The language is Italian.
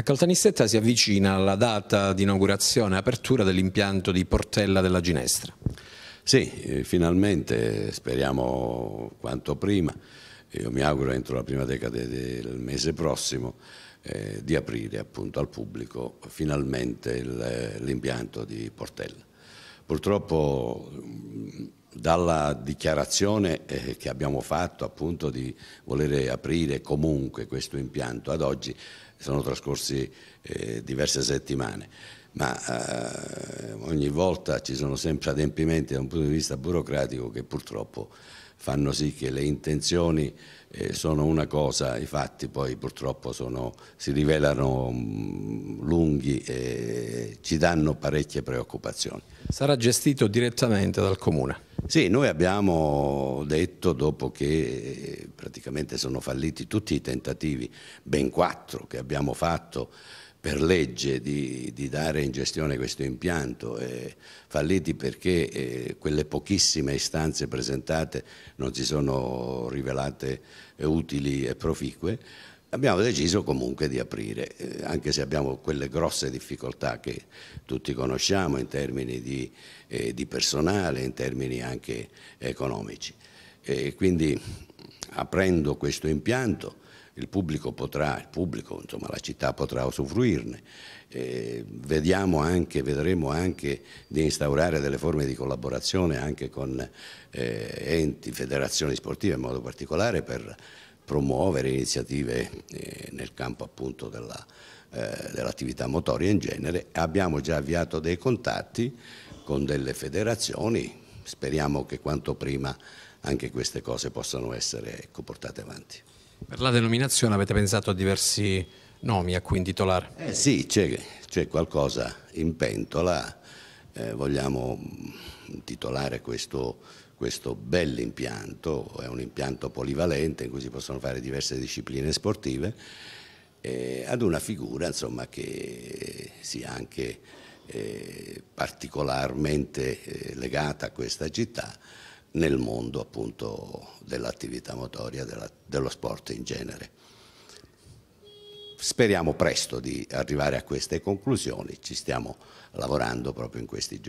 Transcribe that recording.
A Caltanissetta si avvicina la data di inaugurazione e apertura dell'impianto di Portella della Ginestra. Sì, eh, finalmente, speriamo quanto prima, io mi auguro entro la prima decade del mese prossimo, eh, di aprire appunto al pubblico finalmente eh, l'impianto di Portella. Purtroppo mm, dalla dichiarazione eh, che abbiamo fatto appunto di volere aprire comunque questo impianto ad oggi sono trascorsi eh, diverse settimane ma eh, ogni volta ci sono sempre adempimenti da un punto di vista burocratico che purtroppo fanno sì che le intenzioni eh, sono una cosa, i fatti poi purtroppo sono, si rivelano mm, lunghi e ci danno parecchie preoccupazioni. Sarà gestito direttamente dal Comune? Sì, noi abbiamo detto dopo che eh, praticamente sono falliti tutti i tentativi, ben quattro che abbiamo fatto per legge di, di, dare in gestione questo impianto, eh, falliti perché eh, quelle pochissime istanze presentate non si sono rivelate eh, utili e proficue, abbiamo deciso comunque di aprire, eh, anche se abbiamo quelle grosse difficoltà che tutti conosciamo in termini di, eh, di personale, in termini anche economici. quindi aprendo questo impianto il pubblico potrà, il pubblico, insomma, la città potrà usufruirne. Eh, vediamo anche, vedremo anche di instaurare delle forme di collaborazione anche con eh, enti, federazioni sportive in modo particolare per promuovere iniziative eh, nel campo appunto eh, dell'attività motoria in genere. Abbiamo già avviato dei contatti con delle federazioni, speriamo che quanto prima anche queste cose possano essere ecco, portate avanti. Per la denominazione avete pensato a diversi nomi a cui intitolare? Eh sì, c'è qualcosa in pentola, eh, vogliamo intitolare questo, questo bel impianto, è un impianto polivalente in cui si possono fare diverse discipline sportive, eh, ad una figura insomma, che sia anche eh, particolarmente eh, legata a questa città nel mondo appunto dell'attività motoria, della, dello sport in genere. Speriamo presto di arrivare a queste conclusioni, ci stiamo lavorando proprio in questi giorni.